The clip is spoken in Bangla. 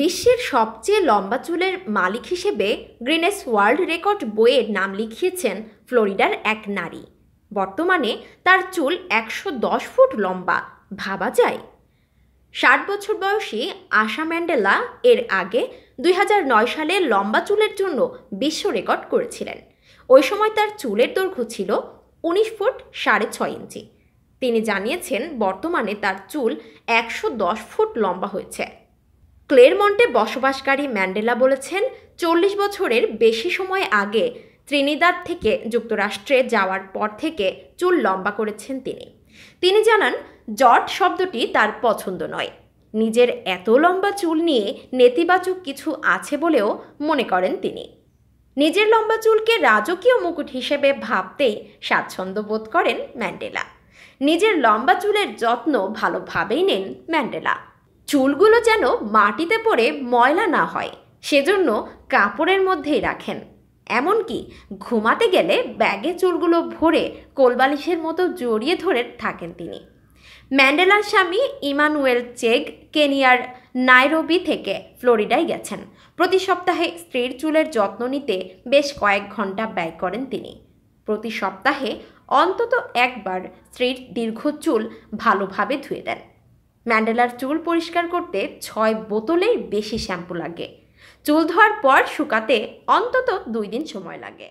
বিশ্বের সবচেয়ে লম্বা চুলের মালিক হিসেবে গ্রিনেস ওয়ার্ল্ড রেকর্ড বইয়ের নাম লিখিয়েছেন ফ্লোরিডার এক নারী বর্তমানে তার চুল একশো দশ ফুট লম্বা ভাবা যায় ষাট বছর বয়সী আশা ম্যান্ডেলা এর আগে দুই সালে লম্বা চুলের জন্য বিশ্ব রেকর্ড করেছিলেন ওই সময় তার চুলের দৈর্ঘ্য ছিল উনিশ ফুট সাড়ে ছয় ইঞ্চি তিনি জানিয়েছেন বর্তমানে তার চুল একশো দশ ফুট লম্বা হয়েছে ক্লেরমন্টে বসবাসকারী ম্যান্ডেলা বলেছেন চল্লিশ বছরের বেশি সময় আগে ত্রিনিদার থেকে যুক্তরাষ্ট্রে যাওয়ার পর থেকে চুল লম্বা করেছেন তিনি তিনি জানান জট শব্দটি তার পছন্দ নয় নিজের এত লম্বা চুল নিয়ে নেতিবাচক কিছু আছে বলেও মনে করেন তিনি নিজের লম্বা চুলকে রাজকীয় মুকুট হিসেবে ভাবতেই স্বাচ্ছন্দ্য বোধ করেন ম্যান্ডেলা নিজের লম্বা চুলের যত্ন ভালোভাবেই নেন ম্যান্ডেলা চুলগুলো যেন মাটিতে পড়ে ময়লা না হয় সেজন্য কাপড়ের মধ্যেই রাখেন এমনকি ঘুমাতে গেলে ব্যাগে চুলগুলো ভরে কোলবালিশের মতো জড়িয়ে ধরে থাকেন তিনি ম্যান্ডেলার স্বামী ইমানুয়েল চেগ কেনিয়ার নাইরোবি থেকে ফ্লোরিডায় গেছেন প্রতি সপ্তাহে স্ত্রীর চুলের যত্ন নিতে বেশ কয়েক ঘন্টা ব্যয় করেন তিনি প্রতি সপ্তাহে অন্তত একবার স্ত্রীর দীর্ঘ চুল ভালোভাবে ধুয়ে দেন ম্যান্ডেলার চুল পরিষ্কার করতে ছয় বোতলের বেশি শ্যাম্পু লাগে চুল ধোয়ার পর শুকাতে অন্তত দুই দিন সময় লাগে